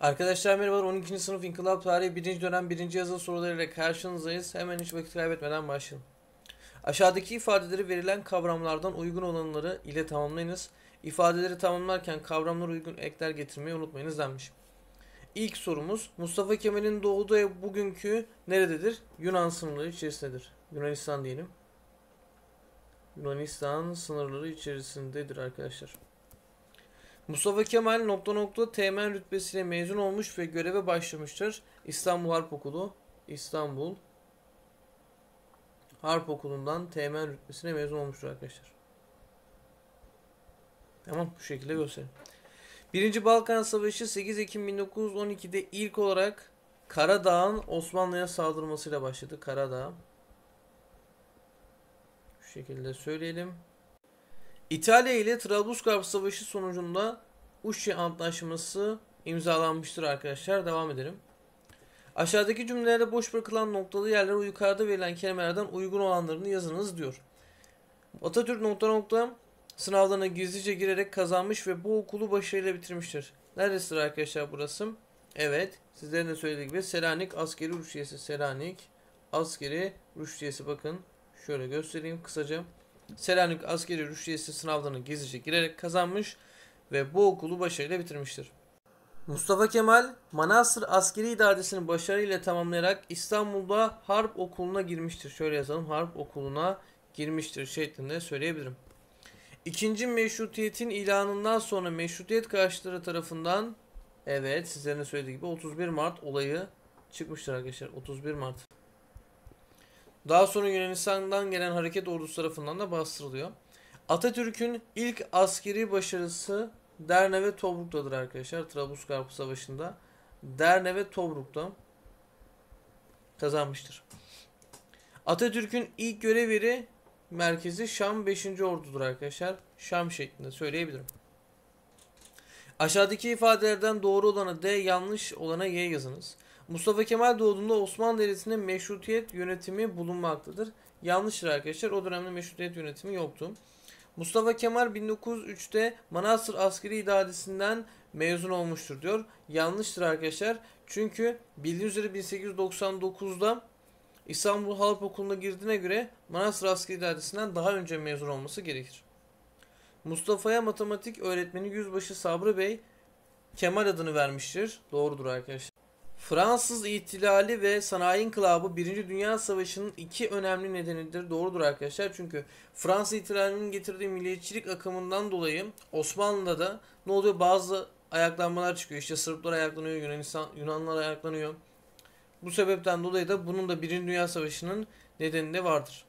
Arkadaşlar merhabalar 12. sınıf İnkılap Tarihi 1. dönem 1. yazılı sorularıyla karşınızdayız. Hemen hiç vakit kaybetmeden başlayalım. Aşağıdaki ifadeleri verilen kavramlardan uygun olanları ile tamamlayınız. İfadeleri tamamlarken kavramlara uygun ekler getirmeyi unutmayınız denmiş. İlk sorumuz Mustafa Kemal'in doğduğu bugünkü nerededir? Yunan sınırları içerisindedir. Yunanistan diyelim. Yunanistan sınırları içerisindedir arkadaşlar. Mustafa Kemal nokta nokta teğmen rütbesiyle mezun olmuş ve göreve başlamıştır. İstanbul Harp Okulu, İstanbul Harp Okulu'ndan teğmen rütbesine mezun olmuştur arkadaşlar. Tamam bu şekilde göstereyim. Birinci Balkan Savaşı 8 Ekim 1912'de ilk olarak Karadağ'ın Osmanlı'ya saldırmasıyla başladı. Karadağ. Şu şekilde söyleyelim. İtalya ile Trablusgarp Savaşı sonucunda Uşi Antlaşması imzalanmıştır arkadaşlar. Devam edelim. Aşağıdaki cümlelerde boş bırakılan noktalı yerlere yukarıda verilen kelimelerden uygun olanlarını yazınız diyor. Atatürk nokta nokta sınavlarına gizlice girerek kazanmış ve bu okulu başarıyla bitirmiştir. Neresidir arkadaşlar burası? Evet sizlerin de söylediği gibi Selanik askeri rüştiyesi. Selanik askeri rüştiyesi bakın şöyle göstereyim kısaca. Selanik Askeri Rüştiyesi sınavlarını gizlice girerek kazanmış ve bu okulu başarıyla bitirmiştir. Mustafa Kemal, Manastır Askeri İdaresi'ni başarıyla tamamlayarak İstanbul'da Harp Okulu'na girmiştir. Şöyle yazalım, Harp Okulu'na girmiştir şeklinde söyleyebilirim. İkinci meşrutiyetin ilanından sonra meşrutiyet karşıtları tarafından evet sizlerin söylediği gibi 31 Mart olayı çıkmıştır arkadaşlar. 31 Mart. Daha sonra Yunanistan'dan gelen hareket ordusu tarafından da bastırılıyor. Atatürk'ün ilk askeri başarısı Derne ve Tobruk'tadır arkadaşlar. Trablusgarp Savaşı'nda Derne ve Tobruk'ta kazanmıştır. Atatürk'ün ilk görev yeri merkezi Şam 5. Ordu'dur arkadaşlar. Şam şeklinde söyleyebilirim. Aşağıdaki ifadelerden doğru olanı D, yanlış olanı Y yazınız. Mustafa Kemal doğduğunda Osmanlı Devleti'nde meşrutiyet yönetimi bulunmaktadır. Yanlıştır arkadaşlar. O dönemde meşrutiyet yönetimi yoktu. Mustafa Kemal 1903'te Manastır Askeri İdaresi'nden mezun olmuştur diyor. Yanlıştır arkadaşlar. Çünkü bildiğiniz üzere 1899'da İstanbul Halk Okulu'na girdiğine göre Manastır Askeri İdaresi'nden daha önce mezun olması gerekir. Mustafa'ya matematik öğretmeni Yüzbaşı Sabri Bey Kemal adını vermiştir. Doğrudur arkadaşlar. Fransız İhtilali ve Sanayi İnkılabı Birinci Dünya Savaşı'nın iki önemli nedenidir. Doğrudur arkadaşlar çünkü Fransız İhtilali'nin getirdiği milliyetçilik akımından dolayı Osmanlı'da da ne oluyor bazı ayaklanmalar çıkıyor. İşte Sırplar ayaklanıyor, Yunanistan, Yunanlar ayaklanıyor. Bu sebepten dolayı da bunun da Birinci Dünya Savaşı'nın nedeni de vardır.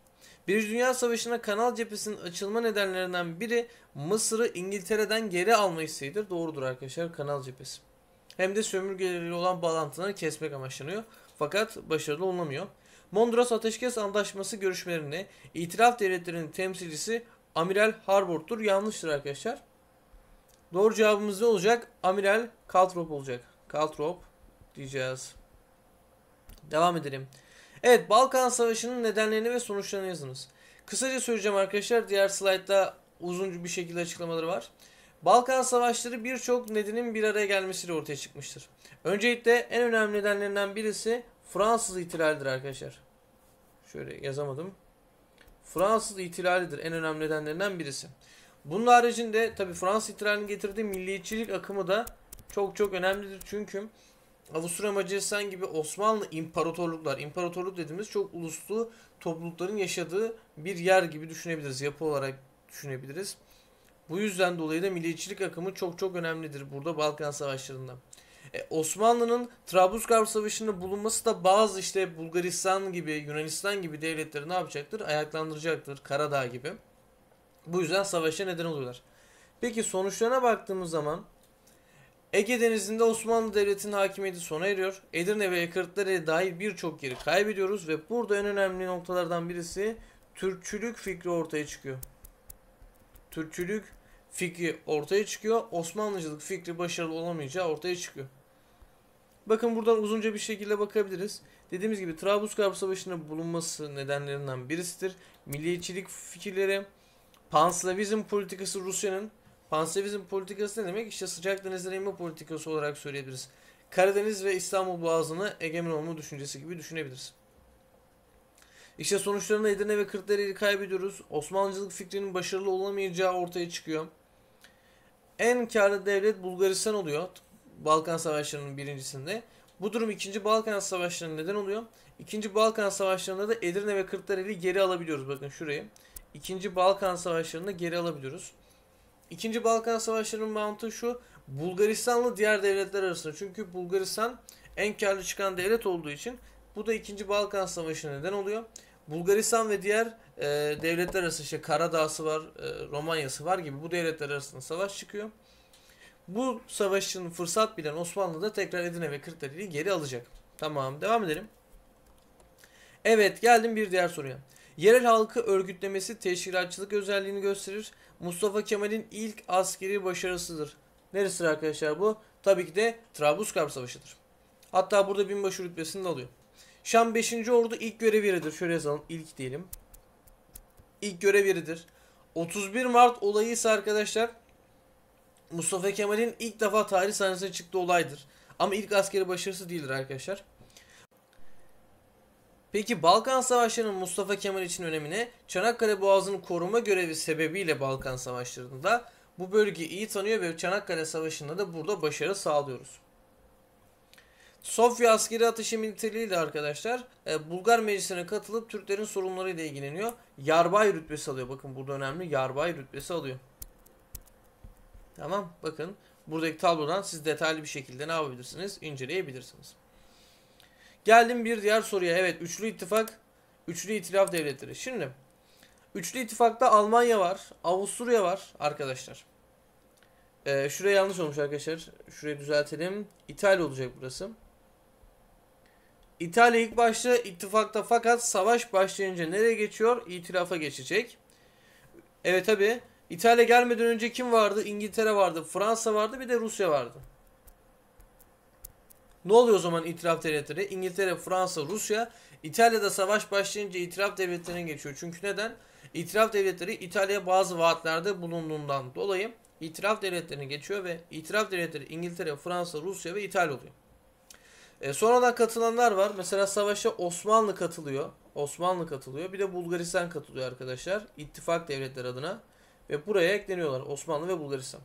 Birinci Dünya Savaşı'na kanal cephesinin açılma nedenlerinden biri Mısır'ı İngiltere'den geri alma isteğidir. Doğrudur arkadaşlar kanal cephesi hem de sömürgeleriyle olan bağlantılarını kesmek amaçlanıyor. Fakat başarılı olamıyor. Mondros Ateşkes Antlaşması görüşmelerine itiraf devletlerinin temsilcisi Amiral Harbord'tur. Yanlıştır arkadaşlar. Doğru cevabımız ne olacak? Amiral Kaltrop olacak. Kaltrop diyeceğiz. Devam edelim. Evet Balkan Savaşı'nın nedenlerini ve sonuçlarını yazınız. Kısaca söyleyeceğim arkadaşlar. Diğer slaytta uzun bir şekilde açıklamaları var. Balkan savaşları birçok nedenin bir araya gelmesiyle ortaya çıkmıştır. Öncelikle en önemli nedenlerinden birisi Fransız ihtilalidir arkadaşlar. Şöyle yazamadım. Fransız ihtilalidir en önemli nedenlerinden birisi. Bunun haricinde tabi Fransız ihtilalinin getirdiği milliyetçilik akımı da çok çok önemlidir. Çünkü Avusturya Macaristan gibi Osmanlı imparatorluklar, imparatorluk dediğimiz çok uluslu toplulukların yaşadığı bir yer gibi düşünebiliriz. Yapı olarak düşünebiliriz. Bu yüzden dolayı da milliyetçilik akımı çok çok önemlidir burada Balkan Savaşları'nda. E, Osmanlı'nın Trablusgarp Savaşı'nda bulunması da bazı işte Bulgaristan gibi, Yunanistan gibi devletleri ne yapacaktır? Ayaklandıracaktır. Karadağ gibi. Bu yüzden savaşa neden oluyorlar. Peki sonuçlarına baktığımız zaman Ege Denizi'nde Osmanlı Devleti'nin hakimiyeti sona eriyor. Edirne ve Kırklareli'ye dahil birçok yeri kaybediyoruz ve burada en önemli noktalardan birisi Türkçülük fikri ortaya çıkıyor. Türkçülük fikri ortaya çıkıyor. Osmanlıcılık fikri başarılı olamayacağı ortaya çıkıyor. Bakın buradan uzunca bir şekilde bakabiliriz. Dediğimiz gibi Trablusgarp Savaşı'nda bulunması nedenlerinden birisidir. Milliyetçilik fikirleri, Panslavizm politikası Rusya'nın. Panslavizm politikası ne demek? İşte sıcak denizlere inme politikası olarak söyleyebiliriz. Karadeniz ve İstanbul Boğazını egemen olma düşüncesi gibi düşünebiliriz. İşte sonuçlarında Edirne ve Kırklareli kaybediyoruz. Osmanlıcılık fikrinin başarılı olamayacağı ortaya çıkıyor. En karlı devlet Bulgaristan oluyor. Balkan Savaşları'nın birincisinde. Bu durum 2. Balkan Savaşları'na neden oluyor. 2. Balkan Savaşları'nda da Edirne ve Kırklareli'yi geri alabiliyoruz. Bakın şurayı. 2. Balkan Savaşları'nda geri alabiliyoruz. 2. Balkan Savaşları'nın mantığı şu. Bulgaristan'la diğer devletler arasında. Çünkü Bulgaristan en karlı çıkan devlet olduğu için bu da 2. Balkan Savaşı'na neden oluyor. Bulgaristan ve diğer e, devletler arası işte Karadağ'sı var, e, Romanya'sı var gibi bu devletler arasında savaş çıkıyor. Bu savaşın fırsat bilen Osmanlı da tekrar Edirne ve Kırklareli'yi geri alacak. Tamam devam edelim. Evet geldim bir diğer soruya. Yerel halkı örgütlemesi teşkilatçılık özelliğini gösterir. Mustafa Kemal'in ilk askeri başarısıdır. Neresidir arkadaşlar bu? Tabii ki de Trablusgarp Savaşı'dır. Hatta burada binbaşı rütbesini de alıyor. Şam 5. Ordu ilk görev yeridir. Şöyle yazalım. İlk diyelim. İlk görev yeridir. 31 Mart olayı ise arkadaşlar Mustafa Kemal'in ilk defa tarih sahnesine çıktığı olaydır. Ama ilk askeri başarısı değildir arkadaşlar. Peki Balkan Savaşları'nın Mustafa Kemal için önemine Çanakkale Boğazının koruma görevi sebebiyle Balkan Savaşları'nda bu bölgeyi iyi tanıyor ve Çanakkale Savaşı'nda da burada başarı sağlıyoruz. Sofya askeri ateşi militeriyle arkadaşlar e, Bulgar meclisine katılıp Türklerin sorunlarıyla ilgileniyor. Yarbay rütbesi alıyor. Bakın burada önemli. Yarbay rütbesi alıyor. Tamam. Bakın buradaki tablodan siz detaylı bir şekilde ne yapabilirsiniz? inceleyebilirsiniz. Geldim bir diğer soruya. Evet üçlü ittifak, üçlü itilaf devletleri. Şimdi üçlü ittifakta Almanya var, Avusturya var arkadaşlar. Ee, şuraya yanlış olmuş arkadaşlar. Şurayı düzeltelim. İtalya olacak burası. İtalya ilk başta ittifakta fakat savaş başlayınca nereye geçiyor? İtirafa geçecek. Evet tabi. İtalya gelmeden önce kim vardı? İngiltere vardı, Fransa vardı bir de Rusya vardı. Ne oluyor o zaman itiraf devletleri? İngiltere, Fransa, Rusya. İtalya'da savaş başlayınca itiraf devletlerine geçiyor. Çünkü neden? İtiraf devletleri İtalya'ya bazı vaatlerde bulunduğundan dolayı itiraf devletlerine geçiyor ve itiraf devletleri İngiltere, Fransa, Rusya ve İtalya oluyor. E, sonradan katılanlar var. Mesela savaşa Osmanlı katılıyor. Osmanlı katılıyor. Bir de Bulgaristan katılıyor arkadaşlar. İttifak devletler adına. Ve buraya ekleniyorlar Osmanlı ve Bulgaristan.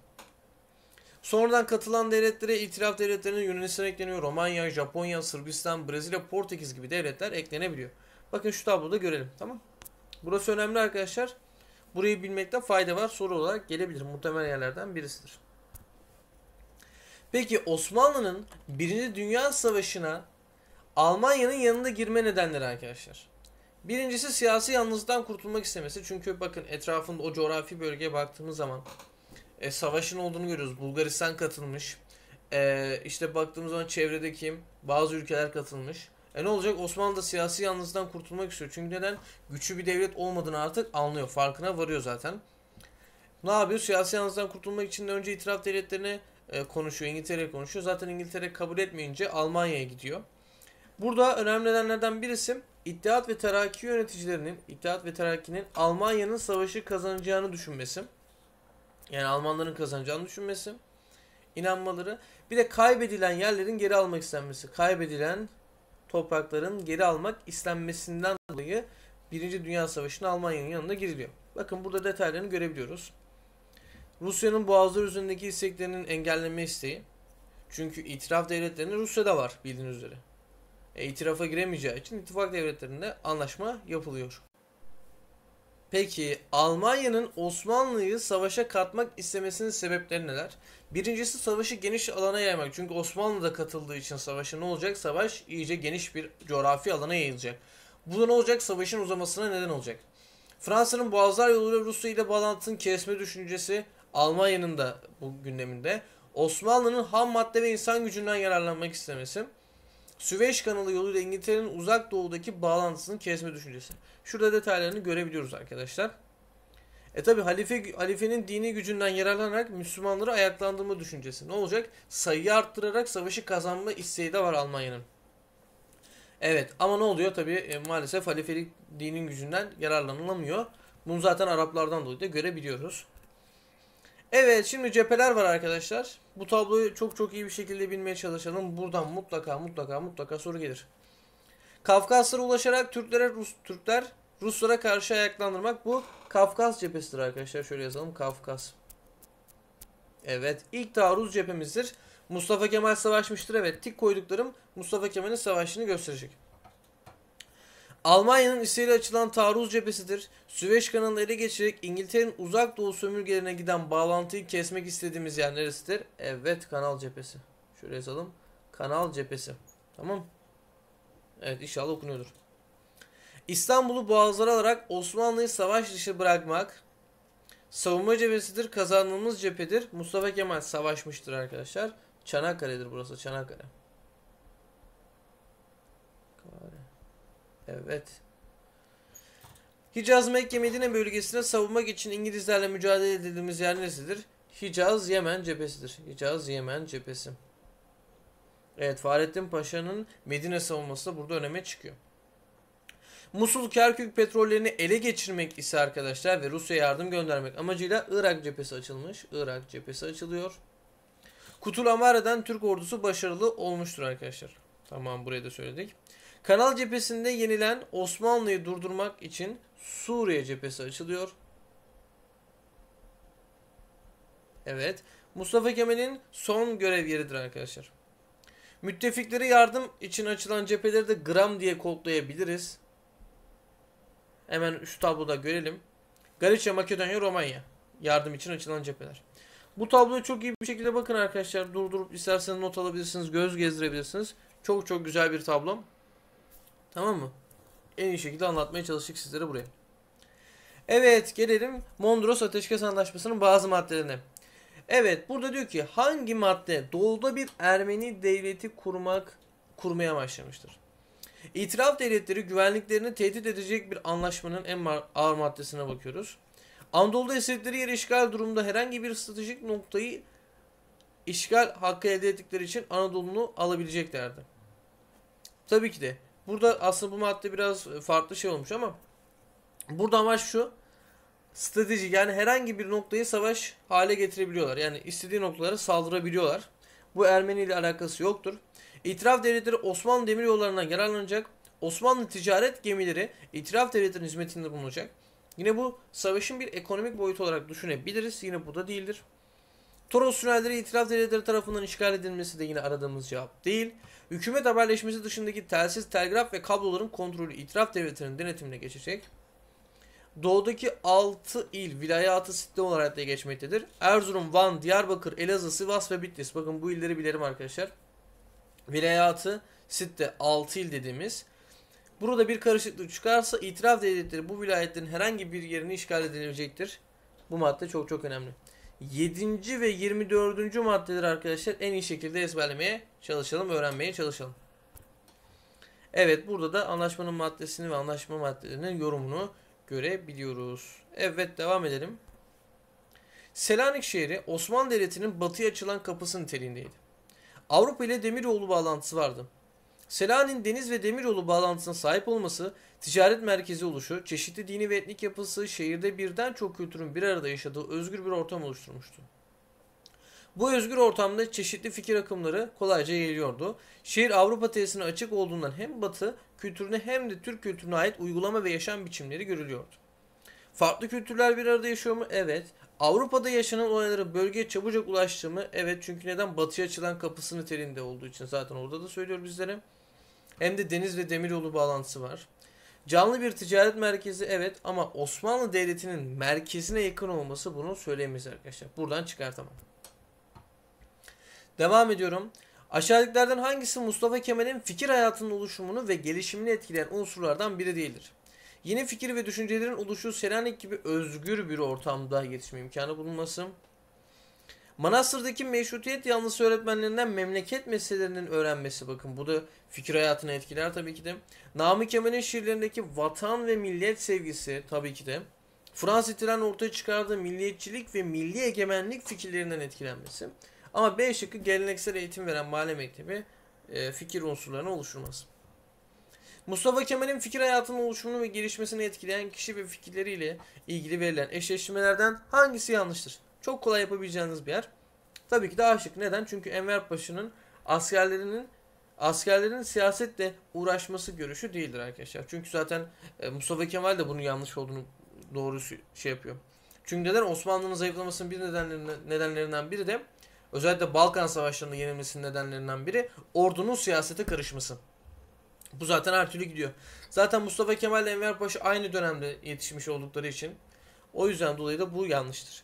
Sonradan katılan devletlere itiraf devletlerine Yunanistan ekleniyor. Romanya, Japonya, Sırbistan, Brezilya, Portekiz gibi devletler eklenebiliyor. Bakın şu tabloda görelim tamam Burası önemli arkadaşlar. Burayı bilmekte fayda var. Soru olarak gelebilir. Muhtemel yerlerden birisidir. Peki Osmanlı'nın Birinci Dünya Savaşı'na Almanya'nın yanında girme nedenleri arkadaşlar. Birincisi siyasi yalnızlıktan kurtulmak istemesi. Çünkü bakın etrafında o coğrafi bölgeye baktığımız zaman e, savaşın olduğunu görüyoruz. Bulgaristan katılmış. E, işte baktığımız zaman çevredeki bazı ülkeler katılmış. E ne olacak? Osmanlı da siyasi yalnızlıktan kurtulmak istiyor. Çünkü neden? Güçlü bir devlet olmadığını artık anlıyor. Farkına varıyor zaten. Ne yapıyor? Siyasi yalnızlıktan kurtulmak için de önce itiraf devletlerine e, konuşuyor, İngiltere konuşuyor. Zaten İngiltere kabul etmeyince Almanya'ya gidiyor. Burada önemli nedenlerden birisi İttihat ve Terakki yöneticilerinin, İttihat ve Terakki'nin Almanya'nın savaşı kazanacağını düşünmesi. Yani Almanların kazanacağını düşünmesi. inanmaları. Bir de kaybedilen yerlerin geri almak istenmesi. Kaybedilen toprakların geri almak istenmesinden dolayı Birinci Dünya Savaşı'na Almanya'nın yanında giriliyor. Bakın burada detaylarını görebiliyoruz. Rusya'nın boğazlar üzerindeki isteklerinin engellenme isteği. Çünkü itiraf devletlerinin Rusya'da var bildiğiniz üzere. E, itirafa giremeyeceği için ittifak devletlerinde anlaşma yapılıyor. Peki Almanya'nın Osmanlı'yı savaşa katmak istemesinin sebepleri neler? Birincisi savaşı geniş alana yaymak. Çünkü Osmanlı da katıldığı için savaşa ne olacak? Savaş iyice geniş bir coğrafi alana yayılacak. Bu da ne olacak? Savaşın uzamasına neden olacak. Fransa'nın Boğazlar yoluyla Rusya ile bağlantının kesme düşüncesi Almanya'nın da bu gündeminde. Osmanlı'nın ham madde ve insan gücünden yararlanmak istemesi. Süveyş kanalı yoluyla İngiltere'nin uzak doğudaki bağlantısını kesme düşüncesi. Şurada detaylarını görebiliyoruz arkadaşlar. E tabi halife, halifenin dini gücünden yararlanarak Müslümanları ayaklandırma düşüncesi. Ne olacak? Sayıyı arttırarak savaşı kazanma isteği de var Almanya'nın. Evet ama ne oluyor? Tabi e, maalesef halifelik dinin gücünden yararlanılamıyor. Bunu zaten Araplardan dolayı da görebiliyoruz. Evet şimdi cepheler var arkadaşlar. Bu tabloyu çok çok iyi bir şekilde bilmeye çalışalım. Buradan mutlaka mutlaka mutlaka soru gelir. Kafkaslara ulaşarak Türklere Rus, Türkler Ruslara karşı ayaklandırmak bu Kafkas cephesidir arkadaşlar. Şöyle yazalım Kafkas. Evet ilk taarruz cephemizdir. Mustafa Kemal savaşmıştır evet. Tik koyduklarım Mustafa Kemal'in savaşını gösterecek. Almanya'nın İsrail'e açılan taarruz cephesidir. Süveyş kanalını ele geçirerek İngiltere'nin uzak doğu sömürgelerine giden bağlantıyı kesmek istediğimiz yer neresidir? Evet kanal cephesi. Şöyle yazalım. Kanal cephesi. Tamam. Evet inşallah okunuyordur. İstanbul'u boğazlar alarak Osmanlı'yı savaş dışı bırakmak savunma cephesidir. Kazandığımız cephedir. Mustafa Kemal savaşmıştır arkadaşlar. Çanakkale'dir burası. Çanakkale. Kare. Evet. Hicaz, Mekke, Medine bölgesine savunmak için İngilizlerle mücadele edildiğimiz yer neresidir? Hicaz, Yemen cephesidir. Hicaz, Yemen cephesi. Evet, Fahrettin Paşa'nın Medine savunması da burada öneme çıkıyor. Musul Kerkük petrollerini ele geçirmek ise arkadaşlar ve Rusya'ya yardım göndermek amacıyla Irak cephesi açılmış. Irak cephesi açılıyor. Kutul Amara'dan Türk ordusu başarılı olmuştur arkadaşlar. Tamam burayı da söyledik. Kanal cephesinde yenilen Osmanlı'yı durdurmak için Suriye cephesi açılıyor. Evet. Mustafa Kemal'in son görev yeridir arkadaşlar. Müttefikleri yardım için açılan cepheleri de gram diye kodlayabiliriz. Hemen şu tabloda görelim. Galicia, Makedonya, Romanya. Yardım için açılan cepheler. Bu tabloya çok iyi bir şekilde bakın arkadaşlar. Durdurup isterseniz not alabilirsiniz, göz gezdirebilirsiniz. Çok çok güzel bir tablo. Tamam mı? En iyi şekilde anlatmaya çalıştık sizlere buraya. Evet gelelim Mondros Ateşkes Anlaşması'nın bazı maddelerine. Evet burada diyor ki hangi madde doğuda bir Ermeni devleti kurmak kurmaya başlamıştır? İtiraf devletleri güvenliklerini tehdit edecek bir anlaşmanın en ağır maddesine bakıyoruz. Anadolu'da esirleri yer işgal durumda herhangi bir stratejik noktayı işgal hakkı elde ettikleri için Anadolu'nu alabileceklerdi. Tabii ki de Burada aslında bu madde biraz farklı şey olmuş ama burada amaç şu. Strateji yani herhangi bir noktayı savaş hale getirebiliyorlar. Yani istediği noktalara saldırabiliyorlar. Bu Ermeni ile alakası yoktur. İtiraf devletleri Osmanlı demir yollarına yararlanacak. Osmanlı ticaret gemileri itiraf devletlerin hizmetinde bulunacak. Yine bu savaşın bir ekonomik boyutu olarak düşünebiliriz. Yine bu da değildir. Toros tünelleri itiraf devletleri tarafından işgal edilmesi de yine aradığımız cevap değil. Hükümet haberleşmesi dışındaki telsiz, telgraf ve kabloların kontrolü itiraf devletlerinin denetimine geçecek. Doğudaki 6 il vilayatı sistem olarak da geçmektedir. Erzurum, Van, Diyarbakır, Elazığ, Sivas ve Bitlis. Bakın bu illeri bilirim arkadaşlar. Vilayatı sitte 6 il dediğimiz. Burada bir karışıklık çıkarsa itiraf devletleri bu vilayetlerin herhangi bir yerini işgal edilecektir. Bu madde çok çok önemli. 7. ve 24. maddeler arkadaşlar en iyi şekilde ezberlemeye çalışalım, öğrenmeye çalışalım. Evet burada da anlaşmanın maddesini ve anlaşma maddelerinin yorumunu görebiliyoruz. Evet devam edelim. Selanik şehri Osmanlı Devleti'nin batıya açılan kapısı niteliğindeydi. Avrupa ile Demiroğlu bağlantısı vardı. Selanik'in deniz ve demir yolu bağlantısına sahip olması, ticaret merkezi oluşu, çeşitli dini ve etnik yapısı şehirde birden çok kültürün bir arada yaşadığı özgür bir ortam oluşturmuştu. Bu özgür ortamda çeşitli fikir akımları kolayca yayılıyordu. Şehir Avrupa tesisine açık olduğundan hem Batı kültürüne hem de Türk kültürüne ait uygulama ve yaşam biçimleri görülüyordu. Farklı kültürler bir arada yaşıyor mu? Evet. Avrupa'da yaşanan olaylara bölgeye çabucak ulaştı mı? Evet çünkü neden? Batıya açılan kapısı niteliğinde olduğu için zaten orada da söylüyor bizlere. Hem de deniz ve demiryolu bağlantısı var. Canlı bir ticaret merkezi evet ama Osmanlı Devleti'nin merkezine yakın olması bunu söyleyemeyiz arkadaşlar. Buradan çıkartamam. Devam ediyorum. Aşağıdakilerden hangisi Mustafa Kemal'in fikir hayatının oluşumunu ve gelişimini etkileyen unsurlardan biri değildir? Yeni fikir ve düşüncelerin oluşu Selanik gibi özgür bir ortamda yetişme imkanı bulunması. Manastır'daki meşrutiyet yanlısı öğretmenlerinden memleket meselelerinin öğrenmesi bakın bu da fikir hayatını etkiler tabii ki de. Namık Kemal'in şiirlerindeki vatan ve millet sevgisi tabii ki de. Fransız İtilen ortaya çıkardığı milliyetçilik ve milli egemenlik fikirlerinden etkilenmesi. Ama B şıkkı geleneksel eğitim veren mahalle mektebi e, fikir unsurlarını oluşturması. Mustafa Kemal'in fikir hayatının oluşumunu ve gelişmesini etkileyen kişi ve fikirleriyle ilgili verilen eşleşmelerden hangisi yanlıştır? Çok kolay yapabileceğiniz bir yer. Tabii ki de aşık. Neden? Çünkü Enver Paşa'nın askerlerinin askerlerin siyasetle uğraşması görüşü değildir arkadaşlar. Çünkü zaten e, Mustafa Kemal de bunun yanlış olduğunu doğrusu şey yapıyor. Çünkü neden Osmanlı'nın zayıflamasının bir nedenlerinden, nedenlerinden biri de özellikle Balkan Savaşları'nın yenilmesinin nedenlerinden biri ordunun siyasete karışması. Bu zaten her türlü gidiyor. Zaten Mustafa Kemal ile Enver Paşa aynı dönemde yetişmiş oldukları için o yüzden dolayı da bu yanlıştır.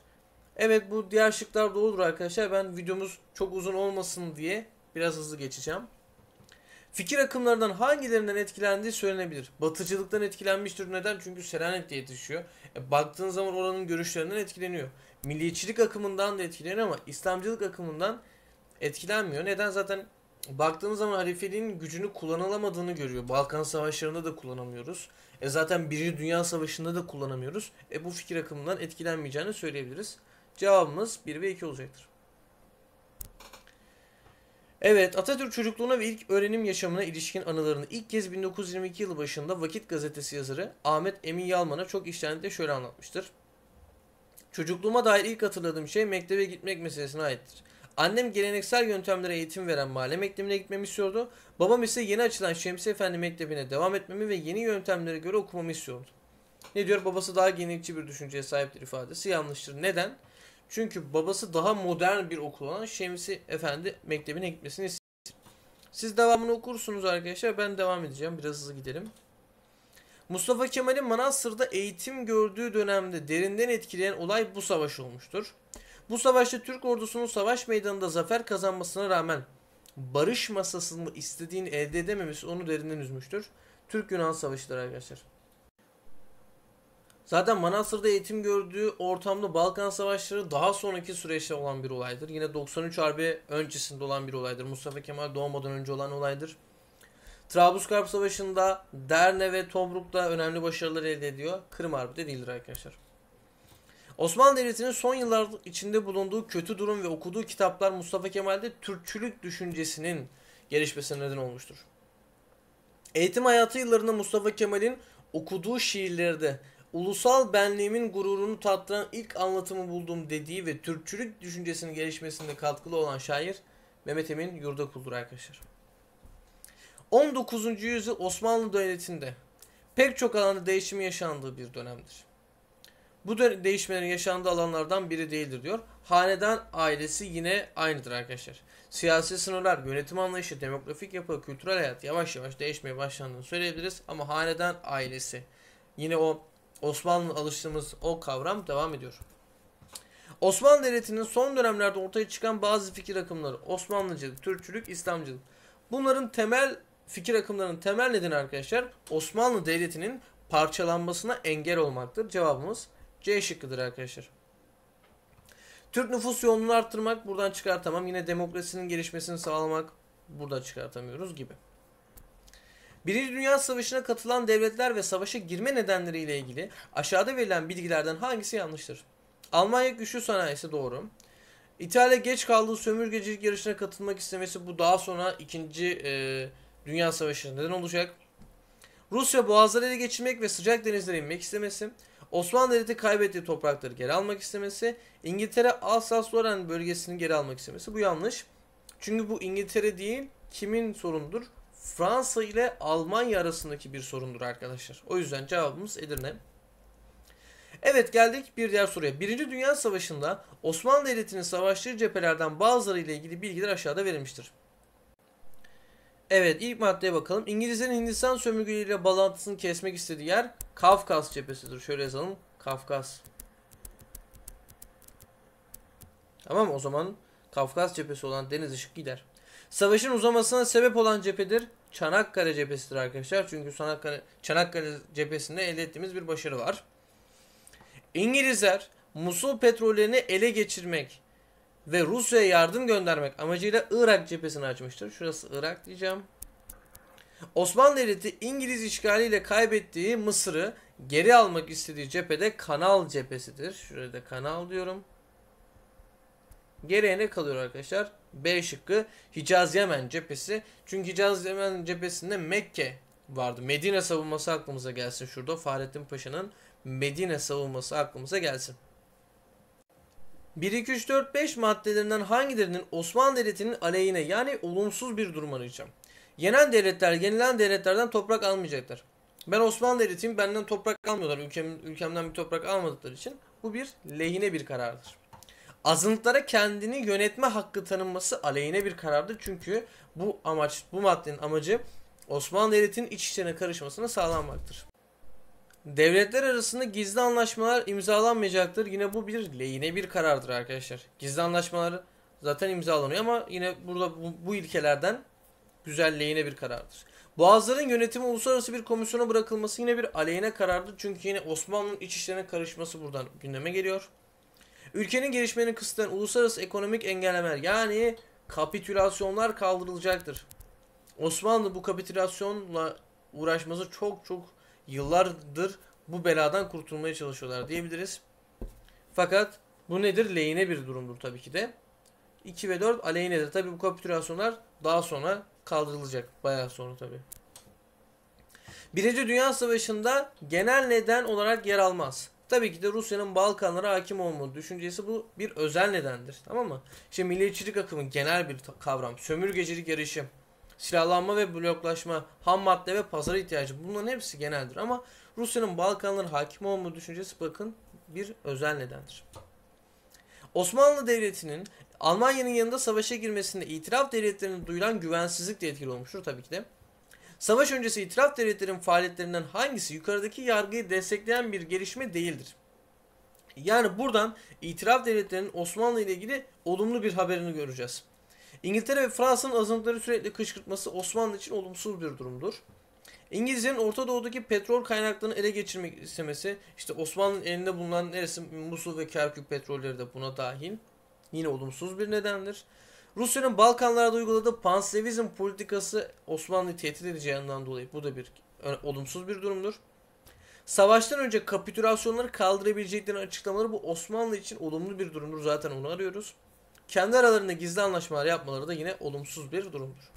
Evet bu diğer şıklar doğrudur arkadaşlar. Ben videomuz çok uzun olmasın diye biraz hızlı geçeceğim. Fikir akımlarından hangilerinden etkilendiği söylenebilir. Batıcılıktan etkilenmiştir. Neden? Çünkü Selanik'te yetişiyor. E, baktığın zaman oranın görüşlerinden etkileniyor. Milliyetçilik akımından da etkileniyor ama İslamcılık akımından etkilenmiyor. Neden? Zaten baktığımız zaman halifeliğin gücünü kullanılamadığını görüyor. Balkan savaşlarında da kullanamıyoruz. E zaten Birinci Dünya Savaşı'nda da kullanamıyoruz. E bu fikir akımından etkilenmeyeceğini söyleyebiliriz. Cevabımız 1 ve 2 olacaktır. Evet, Atatürk çocukluğuna ve ilk öğrenim yaşamına ilişkin anılarını ilk kez 1922 yılı başında Vakit gazetesi yazarı Ahmet Emin Yalman'a çok işlenlikle şöyle anlatmıştır. Çocukluğuma dair ilk hatırladığım şey mektebe gitmek meselesine aittir. Annem geleneksel yöntemlere eğitim veren mahalle mektebine gitmemi istiyordu. Babam ise yeni açılan Şemsi Efendi Mektebi'ne devam etmemi ve yeni yöntemlere göre okumamı istiyordu. Ne diyor? Babası daha gelenekçi bir düşünceye sahiptir ifadesi yanlıştır. Neden? Çünkü babası daha modern bir okul olan Şemsi Efendi Mektebi'ne gitmesini istiyor. Siz devamını okursunuz arkadaşlar. Ben devam edeceğim. Biraz hızlı gidelim. Mustafa Kemal'in Manasır'da eğitim gördüğü dönemde derinden etkileyen olay bu savaş olmuştur. Bu savaşta Türk ordusunun savaş meydanında zafer kazanmasına rağmen barış masasını istediğini elde edememesi onu derinden üzmüştür. Türk-Yunan savaşıdır arkadaşlar. Zaten Manastır'da eğitim gördüğü ortamda Balkan Savaşları daha sonraki süreçte olan bir olaydır. Yine 93 Harbi öncesinde olan bir olaydır. Mustafa Kemal doğmadan önce olan olaydır. Trablusgarp Savaşı'nda Derne ve Tomruk'ta önemli başarılar elde ediyor. Kırım Harbi de değildir arkadaşlar. Osmanlı Devleti'nin son yıllar içinde bulunduğu kötü durum ve okuduğu kitaplar Mustafa Kemal'de Türkçülük düşüncesinin gelişmesine neden olmuştur. Eğitim hayatı yıllarında Mustafa Kemal'in okuduğu şiirlerde ulusal benliğimin gururunu tattıran ilk anlatımı buldum dediği ve Türkçülük düşüncesinin gelişmesinde katkılı olan şair Mehmet Emin Yurdakul'dur arkadaşlar. 19. yüzyıl Osmanlı Devleti'nde pek çok alanda değişimi yaşandığı bir dönemdir. Bu değişmelerin yaşandığı alanlardan biri değildir diyor. Hanedan ailesi yine aynıdır arkadaşlar. Siyasi sınırlar, yönetim anlayışı, demografik yapı, kültürel hayat yavaş yavaş değişmeye başlandığını söyleyebiliriz. Ama hanedan ailesi yine o Osmanlı'nın alıştığımız o kavram devam ediyor. Osmanlı Devleti'nin son dönemlerde ortaya çıkan bazı fikir akımları Osmanlıcılık, Türkçülük, İslamcılık. Bunların temel fikir akımlarının temel nedeni arkadaşlar Osmanlı Devleti'nin parçalanmasına engel olmaktır. Cevabımız C şıkkıdır arkadaşlar. Türk nüfus yoğunluğunu arttırmak buradan çıkartamam. Yine demokrasinin gelişmesini sağlamak burada çıkartamıyoruz gibi. Birinci Dünya Savaşı'na katılan devletler ve savaşa girme nedenleriyle ilgili aşağıda verilen bilgilerden hangisi yanlıştır? Almanya güçlü sanayisi doğru. İtalya geç kaldığı sömürgecilik yarışına katılmak istemesi bu daha sonra 2. E, Dünya Savaşı'nda neden olacak. Rusya boğazları ele geçirmek ve sıcak denizlere inmek istemesi. Osmanlı Devleti kaybettiği toprakları geri almak istemesi, İngiltere alsace lorraine bölgesini geri almak istemesi bu yanlış. Çünkü bu İngiltere değil, kimin sorundur? Fransa ile Almanya arasındaki bir sorundur arkadaşlar. O yüzden cevabımız Edirne. Evet geldik bir diğer soruya. Birinci Dünya Savaşı'nda Osmanlı Devleti'nin savaştığı cephelerden bazıları ile ilgili bilgiler aşağıda verilmiştir. Evet ilk maddeye bakalım. İngilizlerin Hindistan sömürgeleriyle bağlantısını kesmek istediği yer Kafkas cephesidir. Şöyle yazalım. Kafkas. Tamam o zaman Kafkas cephesi olan deniz ışık gider. Savaşın uzamasına sebep olan cephedir. Çanakkale cephesidir arkadaşlar. Çünkü Çanakkale, Çanakkale cephesinde elde ettiğimiz bir başarı var. İngilizler Musul petrollerini ele geçirmek ve Rusya'ya yardım göndermek amacıyla Irak cephesini açmıştır. Şurası Irak diyeceğim. Osmanlı Devleti İngiliz işgaliyle kaybettiği Mısır'ı geri almak istediği cephede Kanal cephesidir. Şurada Kanal diyorum. Geriye ne kalıyor arkadaşlar? B şıkkı Hicaz Yemen cephesi. Çünkü Hicaz Yemen cephesinde Mekke vardı. Medine savunması aklımıza gelsin şurada. Fahrettin Paşa'nın Medine savunması aklımıza gelsin. 1, 2, 3, 4, 5 maddelerinden hangilerinin Osmanlı Devleti'nin aleyhine yani olumsuz bir duruma arayacağım. Yenen devletler, yenilen devletlerden toprak almayacaklar. Ben Osmanlı Devleti'yim, benden toprak almıyorlar. Ülkem, ülkemden bir toprak almadıkları için bu bir lehine bir karardır. Azınlıklara kendini yönetme hakkı tanınması aleyhine bir karardır. Çünkü bu amaç, bu maddenin amacı Osmanlı Devleti'nin iç işlerine karışmasını sağlamaktır. Devletler arasında gizli anlaşmalar imzalanmayacaktır. Yine bu bir lehine bir karardır arkadaşlar. Gizli anlaşmalar zaten imzalanıyor ama yine burada bu, bu ilkelerden güzel lehine bir karardır. Boğazların yönetimi uluslararası bir komisyona bırakılması yine bir aleyhine karardır. Çünkü yine Osmanlı'nın iç işlerine karışması buradan gündeme geliyor. Ülkenin gelişmenin kısıtlayan uluslararası ekonomik engellemeler yani kapitülasyonlar kaldırılacaktır. Osmanlı bu kapitülasyonla uğraşması çok çok yıllardır bu beladan kurtulmaya çalışıyorlar diyebiliriz. Fakat bu nedir? Lehine bir durumdur tabii ki de. 2 ve 4 aleyhinedir. Tabii bu kapitülasyonlar daha sonra kaldırılacak. Bayağı sonra tabii. Birinci Dünya Savaşı'nda genel neden olarak yer almaz. Tabii ki de Rusya'nın Balkanlara hakim olma düşüncesi bu bir özel nedendir. Tamam mı? İşte milliyetçilik akımı genel bir kavram. Sömürgecilik yarışı silahlanma ve bloklaşma, ham madde ve pazar ihtiyacı bunların hepsi geneldir. Ama Rusya'nın Balkanlara hakim olma düşüncesi bakın bir özel nedendir. Osmanlı Devleti'nin Almanya'nın yanında savaşa girmesinde itiraf devletlerine duyulan güvensizlik de etkili olmuştur tabii ki de. Savaş öncesi itiraf devletlerin faaliyetlerinden hangisi yukarıdaki yargıyı destekleyen bir gelişme değildir? Yani buradan itiraf devletlerinin Osmanlı ile ilgili olumlu bir haberini göreceğiz. İngiltere ve Fransa'nın azınlıkları sürekli kışkırtması Osmanlı için olumsuz bir durumdur. İngilizlerin Orta Doğu'daki petrol kaynaklarını ele geçirmek istemesi, işte Osmanlı'nın elinde bulunan neresi Musul ve Kerkük petrolleri de buna dahil. Yine olumsuz bir nedendir. Rusya'nın Balkanlarda uyguladığı panslavizm politikası Osmanlı'yı tehdit edeceğinden dolayı bu da bir olumsuz bir durumdur. Savaştan önce kapitülasyonları kaldırabileceklerini açıklamaları bu Osmanlı için olumlu bir durumdur. Zaten onu arıyoruz kendi aralarında gizli anlaşmalar yapmaları da yine olumsuz bir durumdur.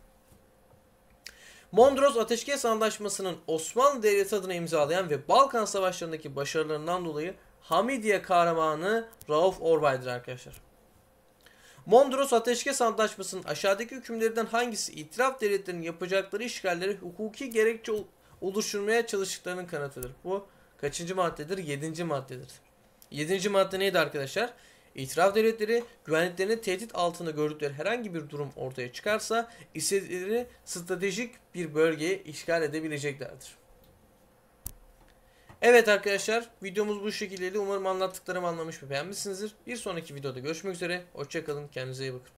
Mondros Ateşkes Anlaşması'nın Osmanlı Devleti adına imzalayan ve Balkan Savaşları'ndaki başarılarından dolayı Hamidiye kahramanı Rauf Orbay'dır arkadaşlar. Mondros Ateşkes Antlaşması'nın aşağıdaki hükümlerinden hangisi itiraf devletlerinin yapacakları işgalleri hukuki gerekçe oluşturmaya çalıştıklarının kanatıdır? Bu kaçıncı maddedir? Yedinci maddedir. Yedinci madde neydi arkadaşlar? İtiraf devletleri güvenliklerini tehdit altında gördükleri herhangi bir durum ortaya çıkarsa istedikleri stratejik bir bölgeyi işgal edebileceklerdir. Evet arkadaşlar videomuz bu şekildeydi. Umarım anlattıklarımı anlamış ve beğenmişsinizdir. Bir sonraki videoda görüşmek üzere. Hoşçakalın. Kendinize iyi bakın.